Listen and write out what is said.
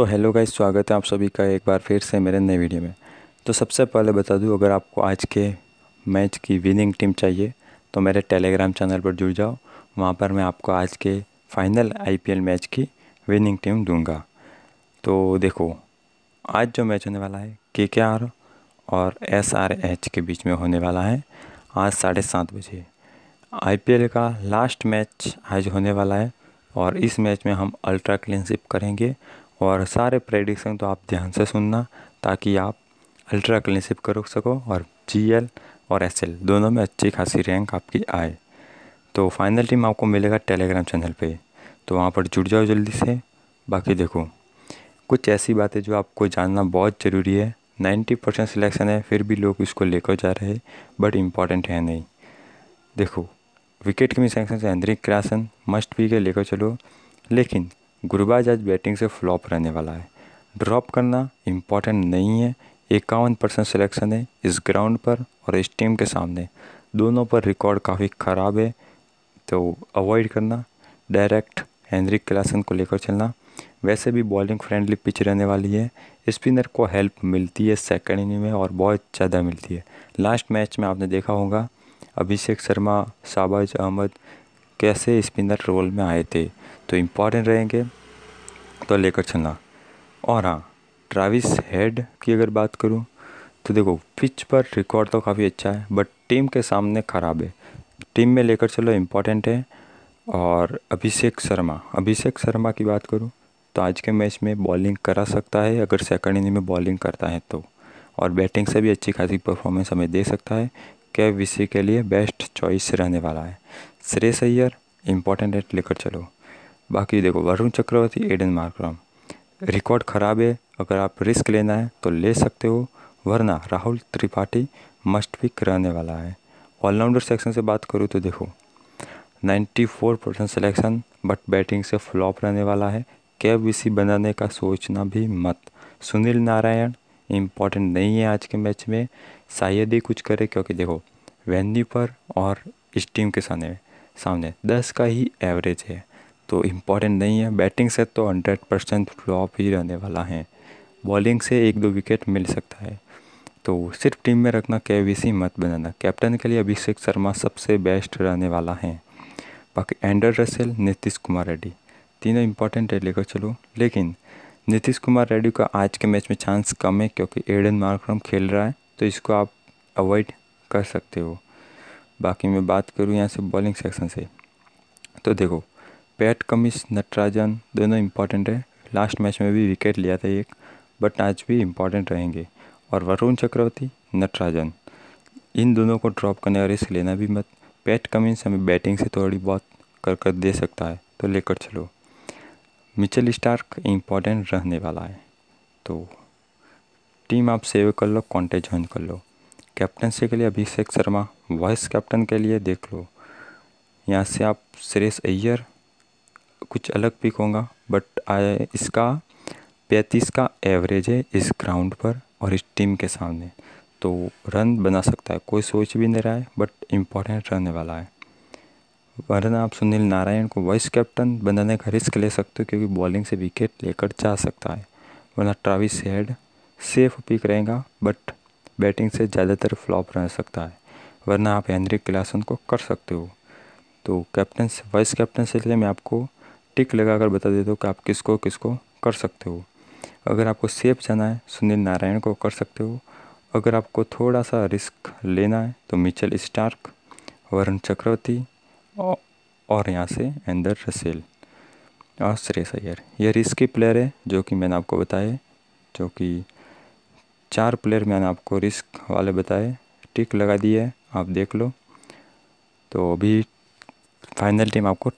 तो hello guys स्वागत है आप सभी का एक बार फिर से मेरे नए वीडियो में तो सबसे पहले बता दूं अगर आपको आज के मैच की विनिंग टीम चाहिए तो मेरे टेलीग्राम चैनल पर जुड़ जाओ वहाँ पर मैं आपको आज के फाइनल आईपीएल मैच की विनिंग टीम दूंगा तो देखो आज जो मैच होने वाला है के के आर और एस आर एच के बीच में होने वाला है आज साढ़े सात बजे एल का लास्ट मैच आज होने वाला है और इस मैच में हम अल्ट्रा क्लीनशिप करेंगे और सारे प्रेडिक्शन तो आप ध्यान से सुनना ताकि आप अल्ट्रा क्लिनशिप कर सको और जी एल और एस एल दोनों में अच्छी खासी रैंक आपकी आए तो फाइनल टीम आपको मिलेगा टेलीग्राम चैनल पे तो वहाँ पर जुड़ जाओ जल्दी से बाकी देखो कुछ ऐसी बातें जो आपको जानना बहुत ज़रूरी है नाइन्टी परसेंट सिलेक्शन है फिर भी लोग इसको लेकर जा रहे हैं बट इम्पॉर्टेंट है नहीं देखो विकेट के भी सेंक्शन से एंद्रिक क्रासन मस्ट भी के लेकर चलो लेकिन गुरबाज आज बैटिंग से फ्लॉप रहने वाला है ड्रॉप करना इम्पॉर्टेंट नहीं है इक्यावन परसेंट सिलेक्शन है इस ग्राउंड पर और इस टीम के सामने दोनों पर रिकॉर्ड काफ़ी ख़राब है तो अवॉइड करना डायरेक्ट हैंनरिक क्लासन को लेकर चलना वैसे भी बॉलिंग फ्रेंडली पिच रहने वाली है स्पिनर को हेल्प मिलती है सेकेंड इनिंग में और बहुत ज़्यादा मिलती है लास्ट मैच में आपने देखा होगा अभिषेक शर्मा शाबाज अहमद कैसे स्पिनर रोल में आए थे तो इम्पॉर्टेंट रहेंगे तो लेकर चलना और हाँ ट्रैविस हेड की अगर बात करूँ तो देखो पिच पर रिकॉर्ड तो काफ़ी अच्छा है बट टीम के सामने ख़राब है टीम में लेकर चलो इम्पॉर्टेंट है और अभिषेक शर्मा अभिषेक शर्मा की बात करूँ तो आज के मैच में बॉलिंग करा सकता है अगर सेकंड इनिंग में बॉलिंग करता है तो और बैटिंग से भी अच्छी खासी परफॉर्मेंस हमें दे सकता है के विषय के लिए बेस्ट चॉइस रहने वाला है श्रेय सैयर इम्पॉर्टेंट है लेकर चलो बाकी देखो Varun Chakravarthy Aiden Markram record ख़राब है अगर आप रिस्क लेना है तो ले सकते हो वरना राहुल त्रिपाठी मस्ट पिक रहने वाला है ऑलराउंडर सेक्शन से बात करूँ तो देखो 94 परसेंट सेलेक्शन बट बैटिंग से फ्लॉप रहने वाला है के बनाने का सोचना भी मत सुनील नारायण इम्पॉर्टेंट नहीं है आज के मैच में शायद ही कुछ करे क्योंकि देखो वेन्यू पर और इस टीम के सामने सामने दस का ही एवरेज है तो इम्पॉर्टेंट नहीं है बैटिंग से तो हंड्रेड परसेंट फ्लॉप ही रहने वाला है बॉलिंग से एक दो विकेट मिल सकता है तो सिर्फ टीम में रखना के मत बनाना कैप्टन के लिए अभिषेक शर्मा सबसे बेस्ट रहने वाला है बाकी एंडर रसेल नीतीश कुमार रेड्डी तीनों इम्पोर्टेंट है लेकर चलो लेकिन नीतीश कुमार रेड्डी का आज के मैच में चांस कम है क्योंकि एडन मार्क्रम खेल रहा है तो इसको आप अवॉइड कर सकते हो बाकी मैं बात करूँ यहाँ से बॉलिंग सेक्शन से तो देखो पैट कमिस नटराजन दोनों इम्पॉर्टेंट है लास्ट मैच में भी विकेट लिया था एक बट आज भी इम्पॉर्टेंट रहेंगे और वरुण चक्रवर्ती नटराजन इन दोनों को ड्रॉप करने का रिस्क लेना भी मत पैट कमिंस हमें बैटिंग से थोड़ी बहुत कर कर दे सकता है तो लेकर चलो मिचल स्टार्क इम्पॉर्टेंट रहने वाला है तो टीम आप सेव कर लो कॉन्टेक्ट ज्वाइन कर लो कैप्टनसी के लिए अभिषेक शर्मा वाइस कैप्टन के लिए देख लो यहाँ से आप सुरेश अय्यर कुछ अलग पिक होगा बट आया इसका पैंतीस का एवरेज है इस ग्राउंड पर और इस टीम के सामने तो रन बना सकता है कोई सोच भी नहीं रहा है बट इम्पॉर्टेंट रहने वाला है वरना आप सुनील नारायण को वाइस कैप्टन बनाने का रिस्क ले सकते हो क्योंकि बॉलिंग से विकेट लेकर जा सकता है वरना ट्राविस हेड सेफ पिक रहेगा बट बैटिंग से ज़्यादातर फ्लॉप रह सकता है वरना आप हेनरी क्लासन को कर सकते हो तो कैप्टन वाइस कैप्टन से इसलिए मैं आपको टिक लगाकर बता देते हो कि आप किसको किसको कर सकते हो अगर आपको सेफ जाना है सुनील नारायण को कर सकते हो अगर आपको थोड़ा सा रिस्क लेना है तो मिचल स्टार्क वरुण चक्रवर्ती और यहाँ से एंदर रसेल और श्रेयस अय्यर ये रिस्की प्लेयर है जो कि मैंने आपको बताए जो कि चार प्लेयर मैंने आपको रिस्क वाले बताए टिक लगा दिए आप देख लो तो अभी फाइनल टीम आपको